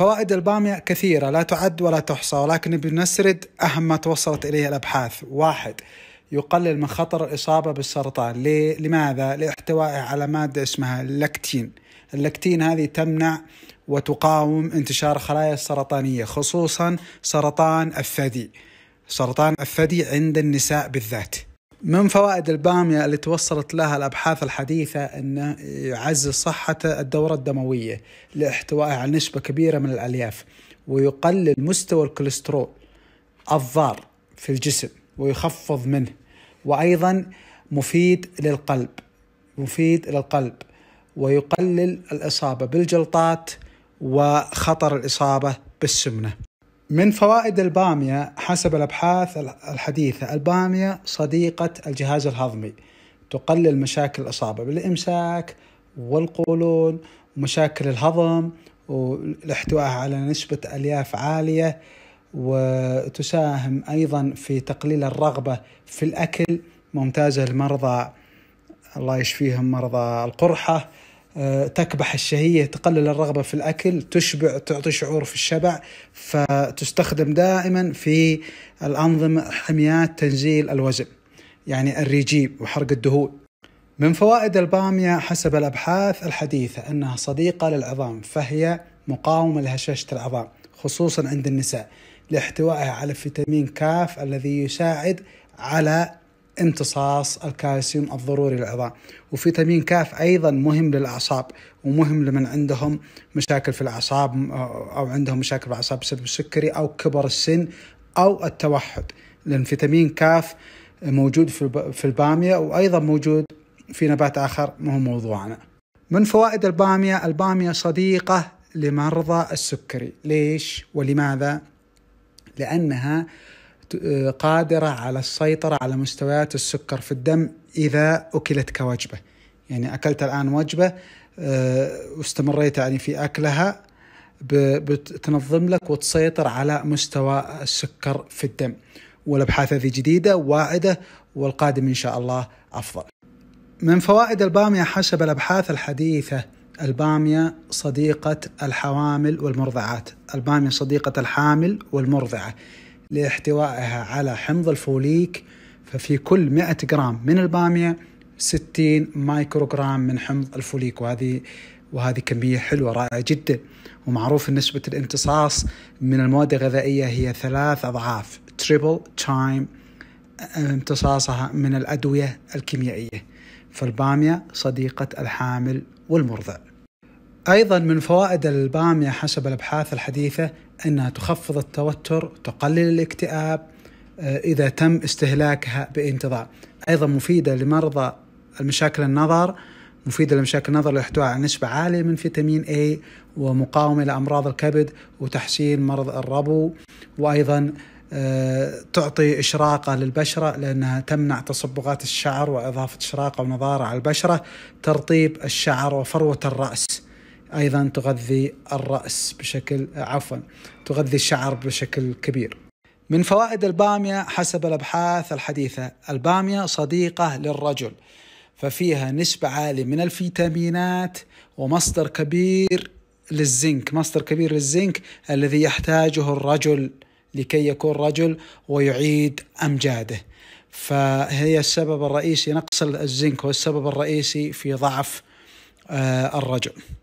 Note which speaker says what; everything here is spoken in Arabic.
Speaker 1: فوائد البامية كثيرة لا تعد ولا تحصى ولكن بنسرد أهم ما توصلت إليه الأبحاث واحد يقلل من خطر الإصابة بالسرطان ليه؟ لماذا؟ لاحتوائه على مادة اسمها اللاكتين اللاكتين هذه تمنع وتقاوم انتشار خلايا السرطانية خصوصا سرطان الثدي سرطان الثدي عند النساء بالذات من فوائد البامية اللي توصلت لها الأبحاث الحديثة أنه يعزز صحة الدورة الدموية لاحتوائها على نسبة كبيرة من الألياف ويقلل مستوى الكوليسترول الضار في الجسم ويخفض منه وأيضا مفيد للقلب مفيد للقلب ويقلل الإصابة بالجلطات وخطر الإصابة بالسمنة من فوائد البامية حسب الأبحاث الحديثة البامية صديقة الجهاز الهضمي تقلل مشاكل الإصابة بالإمساك والقولون ومشاكل الهضم والاحتواء على نسبة ألياف عالية وتساهم أيضا في تقليل الرغبة في الأكل ممتازة لمرضى الله يشفيهم مرضى القرحة آه، تكبح الشهية تقلل الرغبة في الأكل تشبع تعطي شعور في الشبع فتستخدم دائما في الأنظمة حميات تنزيل الوزن يعني الرجيم وحرق الدهون من فوائد البامية حسب الأبحاث الحديثة أنها صديقة للعظام فهي مقاومة لهشاشة العظام خصوصا عند النساء لاحتوائها على فيتامين كاف الذي يساعد على امتصاص الكالسيوم الضروري للعظام وفيتامين كاف أيضا مهم للأعصاب ومهم لمن عندهم مشاكل في الأعصاب أو عندهم مشاكل في الأعصاب بسبب السكري أو كبر السن أو التوحد لأن فيتامين كاف موجود في البامية وأيضا موجود في نبات آخر ما هو موضوعنا من فوائد البامية البامية صديقة لمرضى السكري ليش ولماذا؟ لأنها آه، قادرة على السيطرة على مستويات السكر في الدم إذا أكلت كوجبة يعني أكلت الآن وجبة آه، واستمريت يعني في أكلها بتنظم لك وتسيطر على مستوى السكر في الدم والأبحاث هذه جديدة واعدة والقادم إن شاء الله أفضل من فوائد البامية حسب الأبحاث الحديثة البامية صديقة الحوامل والمرضعات البامية صديقة الحامل والمرضعة لاحتوائها على حمض الفوليك ففي كل 100 جرام من البامية 60 مايكرو جرام من حمض الفوليك وهذه وهذه كمية حلوة رائعة جدا ومعروف أن نسبة الامتصاص من المواد الغذائية هي ثلاث أضعاف تريبل تايم امتصاصها من الأدوية الكيميائية فالبامية صديقة الحامل والمرضع أيضا من فوائد البامية حسب الأبحاث الحديثة أنها تخفض التوتر تقلل الاكتئاب آه، إذا تم استهلاكها بانتظام أيضا مفيدة لمرضى المشاكل النظر مفيدة لمشاكل النظر لاحتواء على نسبة عالية من فيتامين A ومقاومة لأمراض الكبد وتحسين مرض الربو وأيضا آه، تعطي إشراقة للبشرة لأنها تمنع تصبغات الشعر وإضافة إشراقة ونضارة على البشرة ترطيب الشعر وفروة الرأس أيضا تغذي الرأس بشكل عفوا تغذي الشعر بشكل كبير من فوائد البامية حسب الأبحاث الحديثة البامية صديقة للرجل ففيها نسبة عالية من الفيتامينات ومصدر كبير للزنك مصدر كبير للزنك الذي يحتاجه الرجل لكي يكون رجل ويعيد أمجاده فهي السبب الرئيسي نقص الزنك هو السبب الرئيسي في ضعف آه، الرجل